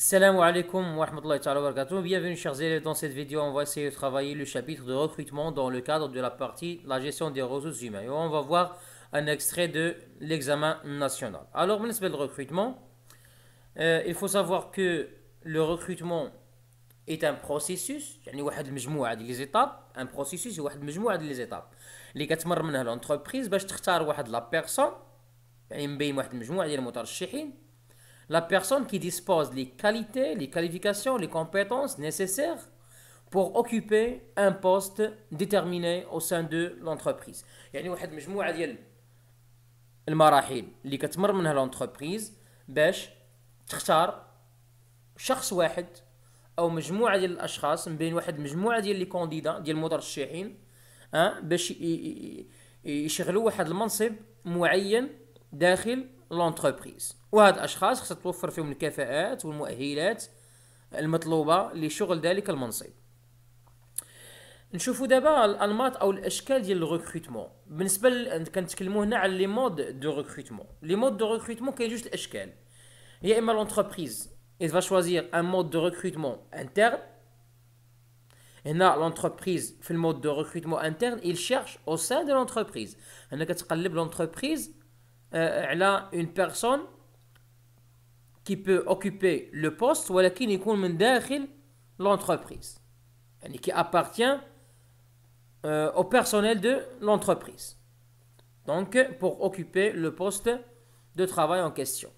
Salam alaikum wa rahmatullahi wa barakatuh. Bienvenue chers élèves dans cette vidéo. On va essayer de travailler le chapitre de recrutement dans le cadre de la partie la gestion des ressources humaines. Et on va voir un extrait de l'examen national. Alors, le recrutement, euh, il faut savoir que le recrutement est un processus, يعني واحد المجموعة ديال étapes, un processus واحد المجموعة ديال les étapes اللي كتمر منها l'entreprise باش تختار واحد لا بيرسون يعني مبين واحد المجموعة ديال المترشحين la personne qui dispose des qualités, les qualifications, les compétences nécessaires pour occuper un poste déterminé au sein de l'entreprise يعني واحد مجموعة ديال المراحل اللي كتمر منها لونتربريز باش تختار شخص واحد او مجموعة ديال الاشخاص من بين واحد مجموعة ديال لي كونديدا ديال المترشحين أه باش يشغلوا واحد المنصب معين داخل لونتربريز وهاد الاشخاص خصها توفر فيهم الكفاءات والمؤهلات المطلوبه لشغل ذلك المنصب نشوفوا دابا الانماط او الاشكال ديال الريكروتمون بالنسبه ل... كنتكلموا هنا على لي مود دو ريكروتمون لي مود دو ريكروتمون كاين جوج الاشكال يا اما لونتربريز اذا va ان مود دو de انترن هنا لونتربريز في المود دو le انترن de recrutement interne, il cherche au sein de l'entreprise. Euh, là une personne qui peut occuper le poste ولكن l'entreprise qui appartient euh, au personnel de l'entreprise donc pour occuper le poste de travail en question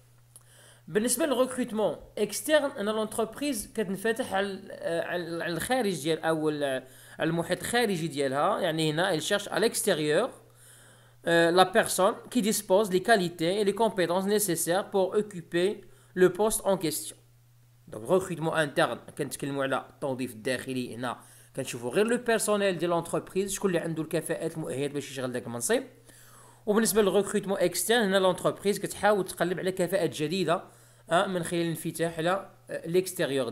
le recrutement externe dans l'entreprise كتنفتح على à ديال او elle cherche à l'extérieur euh, la personne qui dispose des qualités et des compétences nécessaires pour occuper le poste en question. Donc, recrutement interne, quand je parle de la personne, quand je le personnel de l'entreprise, je connais un doule café et je vais commencer. Ou bien le recrutement externe, l'entreprise qui a été créée pour le café et jadida, hein, mais je vais à euh, l'extérieur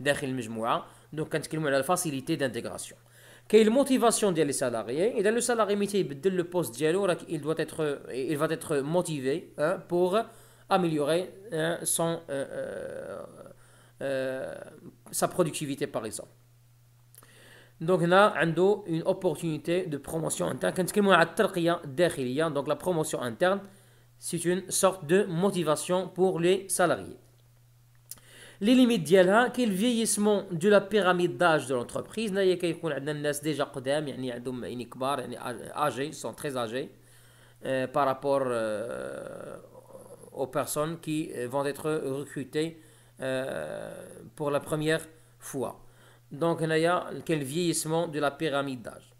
Donc, quand ce la facilité d'intégration. Quelle est la motivation des salariés eh Le salarié métier, le poste doit être il va être motivé hein, pour améliorer hein, euh, euh, euh, sa productivité, par exemple. Donc, on a une opportunité de promotion interne. Quand ce Donc, la promotion interne, c'est une sorte de motivation pour les salariés. Les limites sont le vieillissement de la pyramide d'âge de l'entreprise Il y a des gens qui sont très âgés euh, par rapport euh, aux personnes qui euh, vont être recrutées pour la première fois. Donc, y a le vieillissement de la pyramide d'âge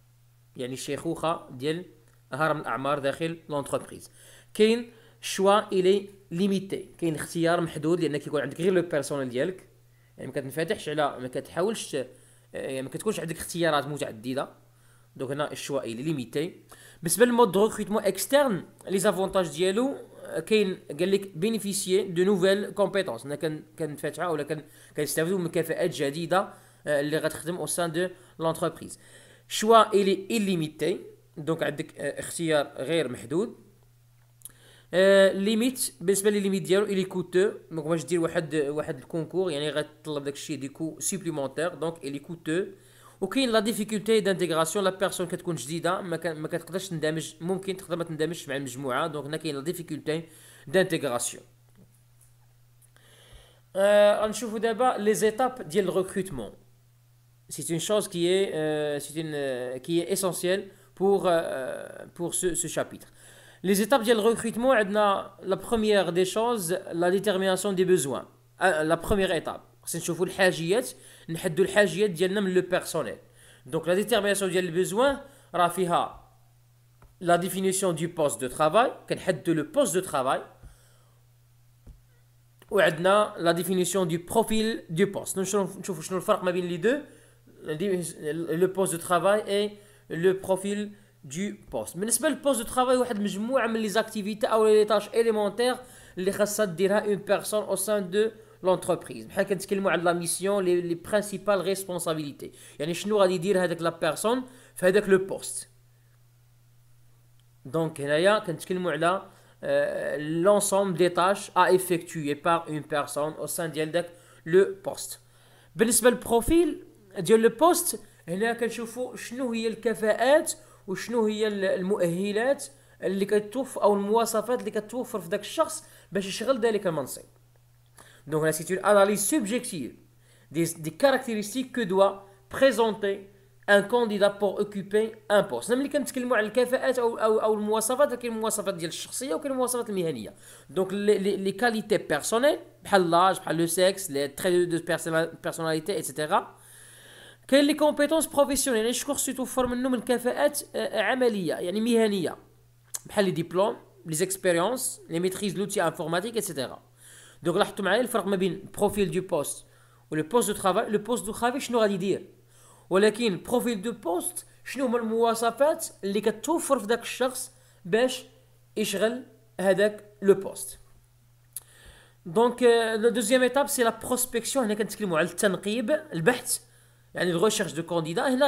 Il y a des gens qui ont l'entreprise. الشوا الي ليميتي كاين اختيار محدود لان كيكون عندك غير لو بيرسونيل ديالك يعني ما كتنفتحش على ما كتحاولش يعني ما كتكونش عندك اختيارات متعدده دونك هنا الشوا الي ليميتي بالنسبه للمود دو ريكروتمون اكسترن لي زافونتاج ديالو كاين قال لك بينيفيسي دو نوفيل كومبيتونس انا كنفاتحه ولا كنستافدو من كفاءات جديده آه، اللي غتخدم او سان دو لونتربريز شوا الي ليميتي دونك عندك آه، اختيار غير محدود Euh, limite, il est coûteux. Comme je dis, il y a des coûts supplémentaires, donc il est coûteux. Il y a une difficulté d'intégration. La personne qui est en train de se faire, elle est il y de Donc, a une difficulté d'intégration. Ensuite, euh, les étapes du recrutement. C'est une chose qui est euh, essentielle pour ce chapitre les étapes du recrutement, la première des choses, la détermination des besoins. La première étape, c'est de trouver les besoins, le personnel. Donc la détermination des besoins, فيها la définition du poste de travail, de le poste de travail, ou la définition du profil du poste. Nous le les deux, le poste de travail et le profil du poste. Mais n'est-ce le poste de travail ou est-ce que je m'ouvre les activités ou les tâches élémentaires que lesquelles s'adressera une personne au sein de l'entreprise. Qu'est-ce qu'il m'ouvre la mission, les principales responsabilités. Il n'est chnou à dire avec la personne, fait avec le poste. Donc il n'y a qu'est-ce qu'il m'ouvre euh, l'ensemble des tâches à effectuer par une personne au sein d'elle avec poste. Mais n'est-ce le profil de le poste. Il n'y a qu'est-ce les capacités donc, c'est une analyse subjective des caractéristiques que doit présenter un candidat pour occuper un poste. Donc, les qualités personnelles l'âge, le sexe, les traits de personnalité, etc. Quelles sont les compétences professionnelles Je suis en train de des choses qui sont en train de faire des choses, Les diplômes, les expériences, les maîtrises, l'outil informatique, etc. Donc, je vais vous montrer le profil du poste ou le poste de travail. Le poste de travail, je vais vous le dire. Et le profil du poste, je vais vous montrer le mot de la qui est en train de faire des choses pour que les gens poste. Donc, la deuxième étape, c'est la prospection. Je vais vous montrer le temps de faire des choses une recherche de Il On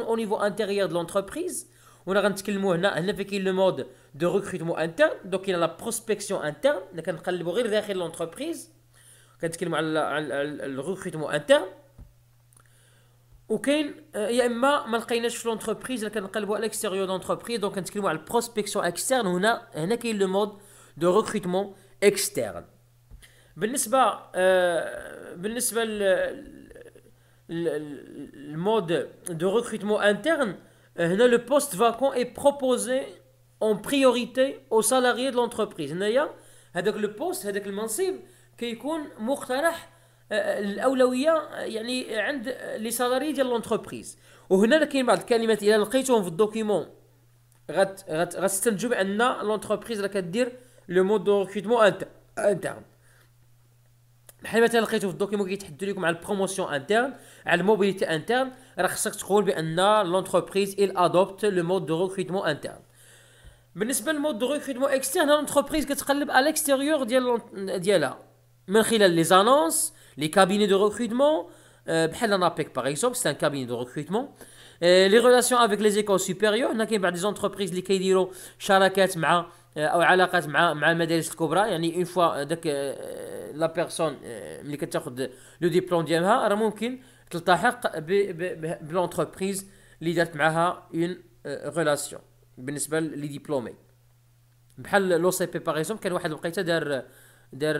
a au niveau intérieur de l'entreprise. On a y le mode de recrutement interne, donc il y a la prospection interne, on va l'entreprise. y a Le recrutement interne. il y a l'extérieur de l'entreprise. Donc prospection externe. On a le mode de recrutement externe le, mode de recrutement interne, le poste vacant est proposé en priorité aux salariés de l'entreprise. هذاك لو بوست هذاك المنصب كيكون مقترح الاولويه يعني عند لي سالاري ديال لونتربريز وهنا كاين بعض الكلمات الى لقيتهم في الدوكيمون غت غت غتستنتجوا بان لونتربريز راه كدير لو مود دو ريكروتمون انترن elle met le réseau de documents qui ont été promos, elle a mobilité interne, elle a reçu le l'entreprise, elle adopte le mode de recrutement interne. Mais ce n'est pas le mode de recrutement externe, l'entreprise est à l'extérieur de la DLA. les annonces, les cabinets de recrutement, elle en par exemple, c'est un cabinet de recrutement, les relations avec les écoles supérieures, il y a des entreprises, les KDO, Charlotte, etc. او علاقات مع مع المدارس الكبرى يعني اون فوا داك لا آه، بيرسون آه، ملي كتاخذ لو ديبلوم ديالها راه ممكن تلتحق بلونتربريز اللي دارت معاها اون آه، ريلاسيون بالنسبه لي ديبلومي بحال لو سي بي باغ اكزومبل كان واحد الوقيته دار دار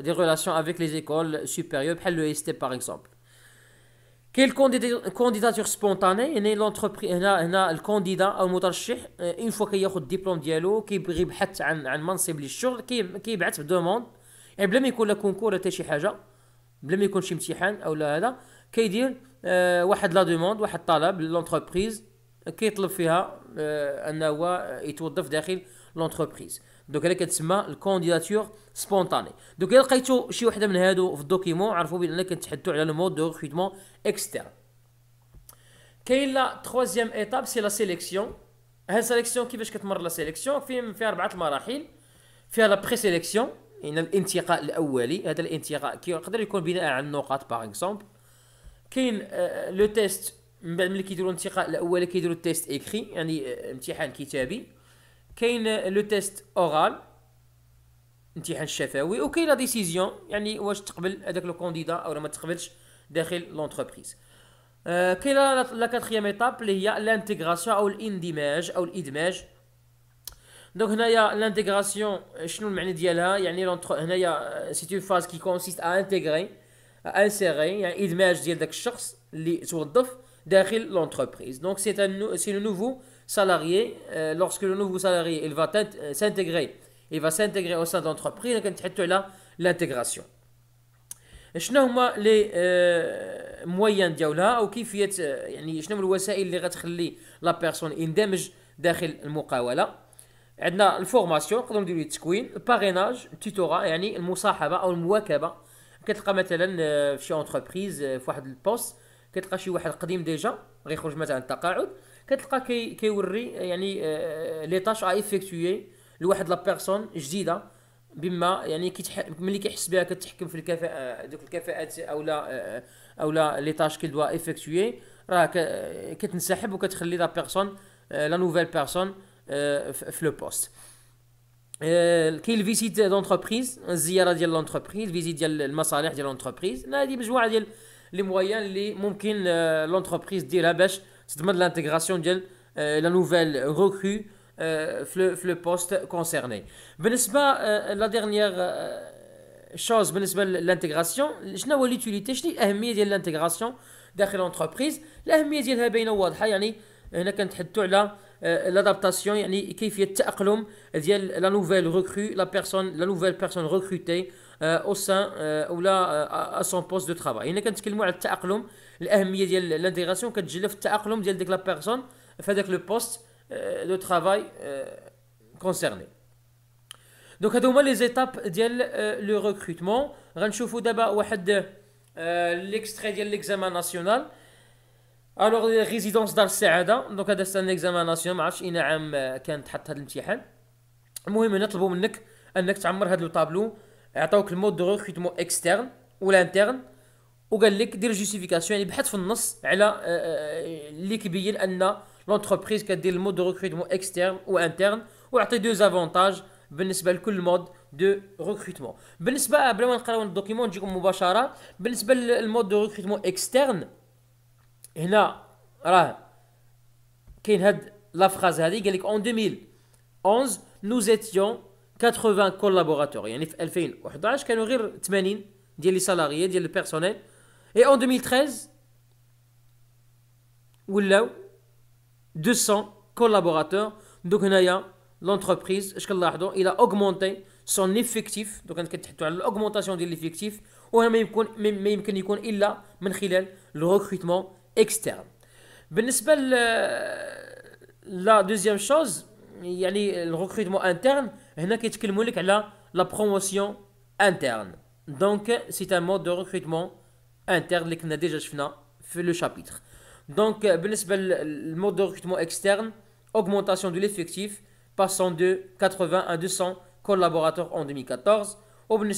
دي ريلاسيون افيك لي زيكول سوبيريور بحال لو اس تي باغ اكزومبل كاين الكونديداتور سبونتاني هنا لونتربري هنا هنا الكونديدا او المترشح اون فوا كياخذ الدبلوم ديالو كيبغي يبحث عن عن منصب للشغل كيبعث بدوموند يعني بلا ما يكون لا كونكور حتى شي حاجه بلا ما يكون شي امتحان او لا هذا كيدير آه واحد لا دوموند واحد الطلب لونتربريز كيطلب فيها آه انه هو يتوظف داخل لونتربريز دوك هذا كتسمى الكونديداتور سبونتاني دوك الا لقيتو شي وحده من هادو في الدوكيمون عرفوا بان كنتحدثوا على لو مود دو ريكروتمون اكسترن كاين لا تخوازيام ايتاب سي لا سيليكسيون هاد سيليكسيون كيفاش كتمر لا سيليكسيون فيهم فيها اربعه المراحل فيها لا بري سيليكسيون يعني الانتقاء الاولي هذا الانتقاء كيقدر يكون بناء على النقاط باغ اكزومبل كاين آه، لو تيست من بعد ملي كيديروا الانتقاء الاولي كيديروا التيست اكري يعني آه، امتحان كتابي كاين لو تيست اورال امتحان الشفوي وكاين لا ديسيزيون يعني واش تقبل هذاك لو كونديدا او ما تقبلش داخل لونتربريز آه، كاين لا كاتريام ايتاب اللي هي لانتيغراسيون او الاندماج او الادماج دونك هنايا لانتيغراسيون شنو المعنى ديالها يعني هنايا سي اون فاز كي كونسيست ا انتيغري انسيري يعني ادماج ديال داك الشخص اللي توظف داخل لونتربريز دونك سي سي لو نوفو salarié, euh, lorsque le nouveau salarié il va s'intégrer, il va s'intégrer au sein de l'entreprise, l'intégration. شنو هما لي اه ديالها او كيفيه يعني شنو الوسائل اللي غتخلي لا بيرسون يندمج داخل المقاوله عندنا الفورماسيون نقدروا نديروا التكوين الباريناج التيتورا يعني المصاحبه او المواكبه كتلقى مثلا في شي اونتربريز في واحد البوست كتلقى شي واحد قديم ديجا غيخرج مثلا التقاعد كتلقى كي كيوري آه، يعني لي تاش ا افيكتوي لواحد لا بيرسون جديده بما يعني كيتح... ملي كيحس بها كتحكم في الكفاءه دوك الكفاءات اولا اولا لي تاش دو افيكتوي راه كتنسحب وكتخلي لا بيرسون لا نوفيل بيرسون في لو بوست كاين الفيزيت دونتربريز الزياره ديال لونتربريز فيزيت ديال المصالح ديال لونتربريز هذه مجموعه ديال les moyens les ممكن euh, l'entreprise dira باش تضمن l'intégration de euh, la nouvelle recrue dans euh, le poste concerné. pas la dernière chose بالنسبه l'intégration شنو هو l'utilité شنو الاهميه ديال l'intégration dans l'entreprise l'اهميه ديالها باينه واضحه يعني هنا كنتحدثوا على l'adaptation يعني كيفيه التاقلم ديال la nouvelle recrue la personne la nouvelle personne recrutée او آه، سان آه، اولا اسون بوست دو ترافاي هنا كنتكلموا على التاقلم الاهميه ديال لانتيغاسيون كتجلى في التاقلم ديال ديك لا بيرسون في هذاك لو بوست دو ترافاي كونسيرني دونك هادو هما لي زيتاب ديال لو ريكروتمون غنشوفوا دابا واحد ليكستري آه، ديال ليكزامان ناسيونال الوغ ريزيدونس دار السعاده دونك هذا سان ليكزامان ناسيونال ما عرفتش اي نعم كانت حط هذا الامتحان المهم هنا طلبوا منك انك تعمر هذا لو طابلو عطاوك المود دو ريكروتمون اكسترن ولا انترن وقال لك دير جوستيفيكاسيون يعني بحث في النص على آه، آه، آه، اللي كيبين ان لونتربريز كدير المود دو ريكروتمون اكسترن و انترن ويعطي دو زافونتاج بالنسبه لكل مود دو ريكروتمون بالنسبه بلا ما نقراو الدوكيمون نجيكم مباشره بالنسبه للمود دو ريكروتمون اكسترن هنا راه كاين هاد لا فراز هادي قال لك اون 2011 nous étions 80 collaborateurs. Il y une a qui 80 salariés, des personnels. Et en 2013, 200 collaborateurs. Donc, l'entreprise, il a augmenté son effectif. Donc, l'augmentation de l'effectif. Il a le recrutement externe. La deuxième chose, le recrutement interne, nous avons la promotion interne. Donc, c'est un mode de recrutement interne. Nous avons déjà fait le chapitre. Donc, le mode de recrutement externe, augmentation de l'effectif, passant de 80 à 200 collaborateurs en 2014. au le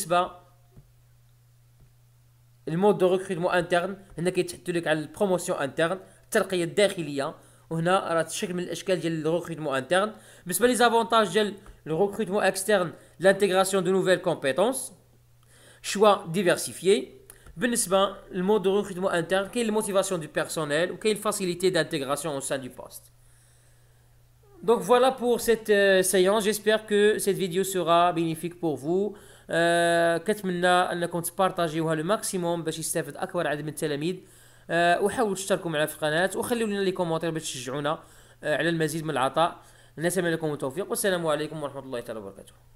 mode de recrutement interne. Nous avons la promotion interne. a avons le de recrutement interne. Nous les avantages de le recrutement externe, l'intégration de nouvelles compétences, choix diversifié. le mode de recrutement interne, quelle est la motivation du personnel ou quelle facilité d'intégration au sein du poste. Donc voilà pour cette euh, séance. J'espère que cette vidéo sera bénéfique pour vous. Euh, كنتمنى انكم le maximum باش يستافد اكبر عدد من التلاميذ وحاولوا euh, تشتركوا معنا في القناه وخليوا لنا لي كومونتير باش تشجعونا على المزيد من العطاء نتمنى لكم التوفيق والسلام عليكم ورحمة الله تعالى وبركاته